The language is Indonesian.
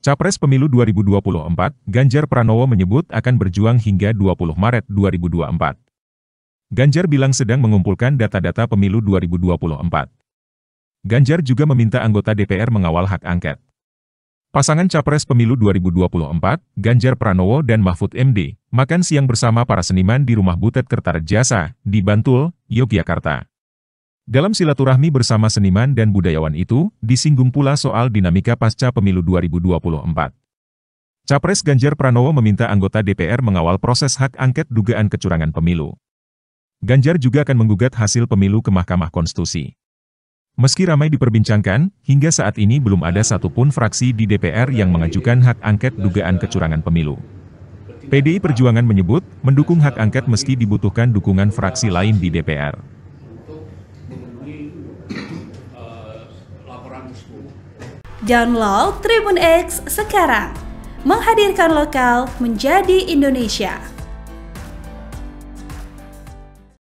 Capres Pemilu 2024, Ganjar Pranowo menyebut akan berjuang hingga 20 Maret 2024. Ganjar bilang sedang mengumpulkan data-data pemilu 2024. Ganjar juga meminta anggota DPR mengawal hak angket. Pasangan Capres Pemilu 2024, Ganjar Pranowo dan Mahfud MD, makan siang bersama para seniman di Rumah Butet Kertarejasa, di Bantul, Yogyakarta. Dalam silaturahmi bersama seniman dan budayawan itu, disinggung pula soal dinamika pasca pemilu 2024. Capres Ganjar Pranowo meminta anggota DPR mengawal proses hak angket dugaan kecurangan pemilu. Ganjar juga akan menggugat hasil pemilu ke Mahkamah Konstitusi. Meski ramai diperbincangkan, hingga saat ini belum ada satupun fraksi di DPR yang mengajukan hak angket dugaan kecurangan pemilu. PDI Perjuangan menyebut, mendukung hak angket meski dibutuhkan dukungan fraksi lain di DPR. Eh, laporan tersebut. Download Tribun X sekarang, menghadirkan lokal menjadi Indonesia.